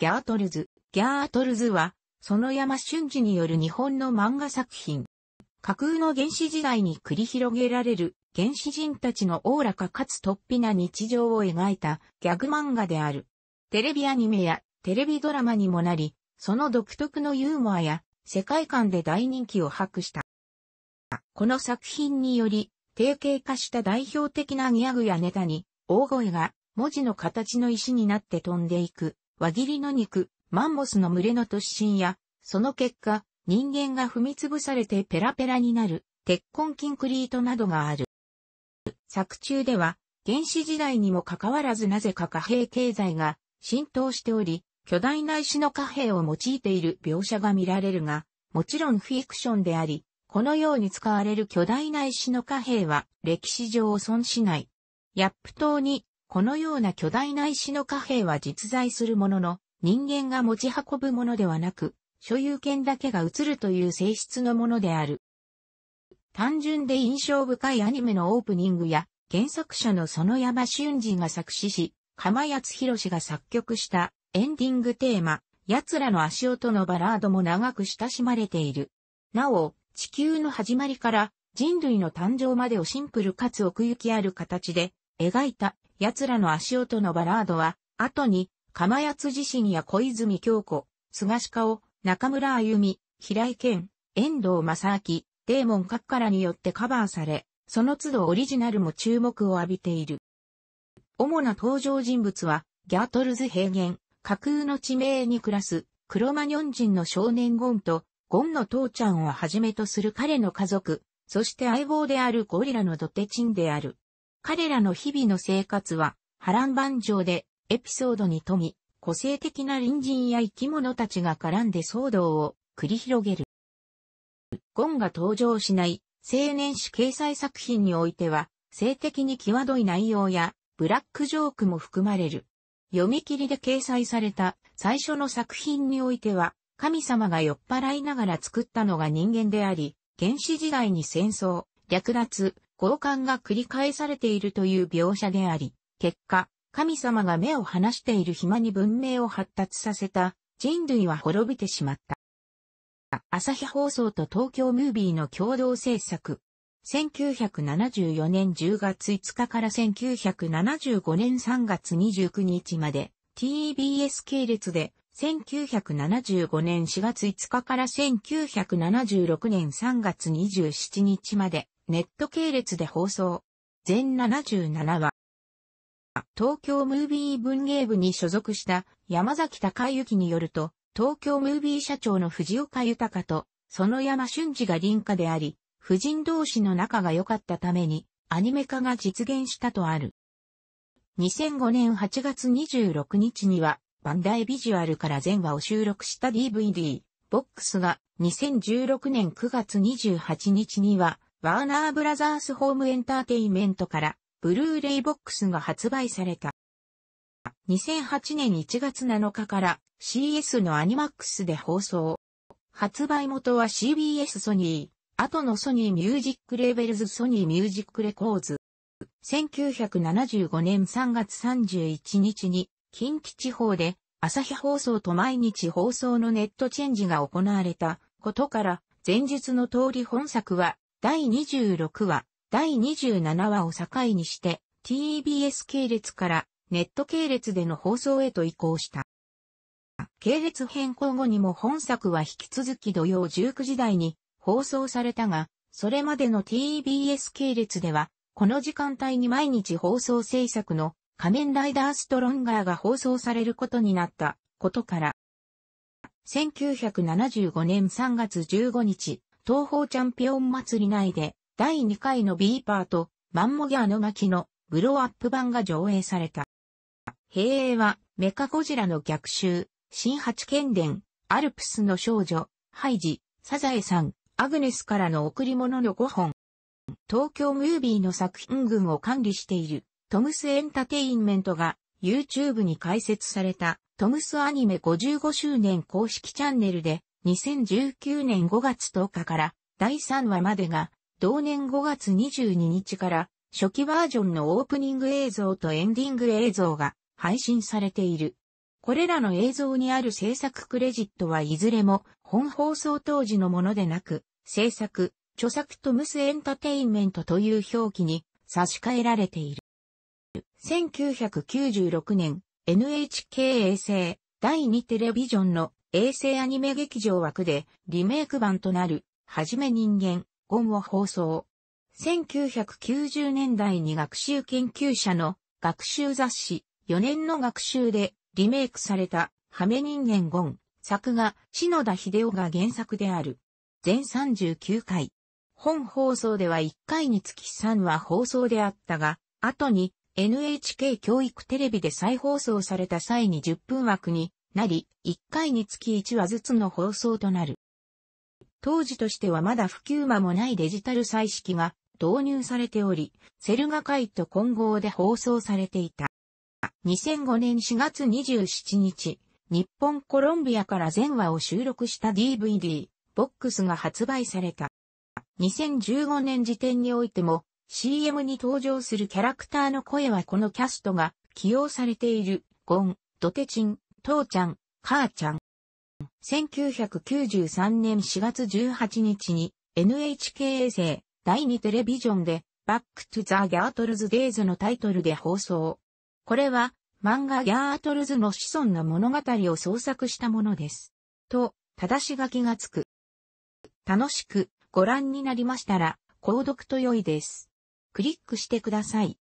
ギャートルズ。ギャートルズは、その山俊二による日本の漫画作品。架空の原始時代に繰り広げられる原始人たちのおおらかかつ突飛な日常を描いたギャグ漫画である。テレビアニメやテレビドラマにもなり、その独特のユーモアや世界観で大人気を博した。この作品により、定型化した代表的なギャグやネタに、大声が文字の形の石になって飛んでいく輪切りの肉、マンモスの群れの突進や、その結果、人間が踏みつぶされてペラペラになる、鉄痕キンクリートなどがある。作中では、原始時代にもかかわらずなぜか貨幣経済が浸透しており、巨大な石の貨幣を用いている描写が見られるが、もちろんフィクションであり、このように使われる巨大な石の貨幣は歴史上を損しない。ヤップ島にこのような巨大な石の貨幣は実在するものの、人間が持ち運ぶものではなく、所有権だけが移るという性質のものである。単純で印象深いアニメのオープニングや、原作者の園山俊二が作詞し、釜八博が作曲したエンディングテーマ、奴らの足音のバラードも長く親しまれている。なお、地球の始まりから人類の誕生までをシンプルかつ奥行きある形で描いた奴らの足音のバラードは、後に、鎌谷自身や小泉京子、菅鹿を、中村歩美、平井健、遠藤正明、デーモン各からによってカバーされ、その都度オリジナルも注目を浴びている。主な登場人物は、ギャートルズ平原、架空の地名に暮らす、クロマニョン人の少年ゴンと、ゴンの父ちゃんをはじめとする彼の家族、そして相棒であるゴリラのドテチンである。彼らの日々の生活は波乱万丈でエピソードに富み、個性的な隣人や生き物たちが絡んで騒動を繰り広げる。ゴンが登場しない青年誌掲載作品においては、性的に際どい内容やブラックジョークも含まれる。読み切りで掲載された最初の作品においては、神様が酔っ払いながら作ったのが人間であり、原始時代に戦争、略奪、交換が繰り返されているという描写であり、結果、神様が目を離している暇に文明を発達させた人類は滅びてしまった。朝日放送と東京ムービーの共同制作。1974年10月5日から1975年3月29日まで TBS 系列で1975年4月5日から1976年3月27日までネット系列で放送。全77話。東京ムービー文芸部に所属した山崎隆之によると、東京ムービー社長の藤岡豊と、その山俊二が臨家であり、夫人同士の仲が良かったために、アニメ化が実現したとある。2005年8月26日には、バンダイビジュアルから全話を収録した DVD、ボックスが、2016年9月28日には、ワーナーブラザースホームエンターテイメントから、ブルーレイボックスが発売された。2008年1月7日から CS のアニマックスで放送。発売元は CBS ソニー、後のソニーミュージックレーベルズソニーミュージックレコーズ。1975年3月31日に近畿地方で朝日放送と毎日放送のネットチェンジが行われたことから前述の通り本作は第26話、第27話を境にして、TBS 系列からネット系列での放送へと移行した。系列変更後にも本作は引き続き土曜19時台に放送されたが、それまでの TBS 系列では、この時間帯に毎日放送制作の仮面ライダーストロンガーが放送されることになったことから、1975年3月15日、東方チャンピオン祭り内で第2回のビーパーとマンモギャーの巻のブローアップ版が上映された。平英はメカゴジラの逆襲、新八剣伝、アルプスの少女、ハイジ、サザエさん、アグネスからの贈り物の5本。東京ムービーの作品群を管理しているトムスエンタテインメントが YouTube に開設されたトムスアニメ55周年公式チャンネルで2019年5月10日から第3話までが、同年5月22日から初期バージョンのオープニング映像とエンディング映像が配信されている。これらの映像にある制作クレジットはいずれも本放送当時のものでなく、制作、著作とムスエンタテインメントという表記に差し替えられている。1996年 NHK 衛星第2テレビジョンの衛星アニメ劇場枠でリメイク版となる、はじめ人間、ゴンを放送。1990年代に学習研究者の学習雑誌4年の学習でリメイクされたはめ人間ゴン作画篠田秀夫が原作である。全39回。本放送では1回につき3話放送であったが、後に NHK 教育テレビで再放送された際に10分枠になり、1回につき1話ずつの放送となる。当時としてはまだ普及間もないデジタル彩色が導入されており、セルガイと混合で放送されていた。2005年4月27日、日本コロンビアから全話を収録した DVD、ボックスが発売された。2015年時点においても、CM に登場するキャラクターの声はこのキャストが起用されている、ゴン、ドテチン、父ちゃん、母ちゃん。1993年4月18日に NHK 衛星第2テレビジョンでバック e g ザ・ギャートルズ・デイズのタイトルで放送。これは漫画ギャートルズの子孫の物語を創作したものです。と、正し書きがつく。楽しくご覧になりましたら、購読と良いです。クリックしてください。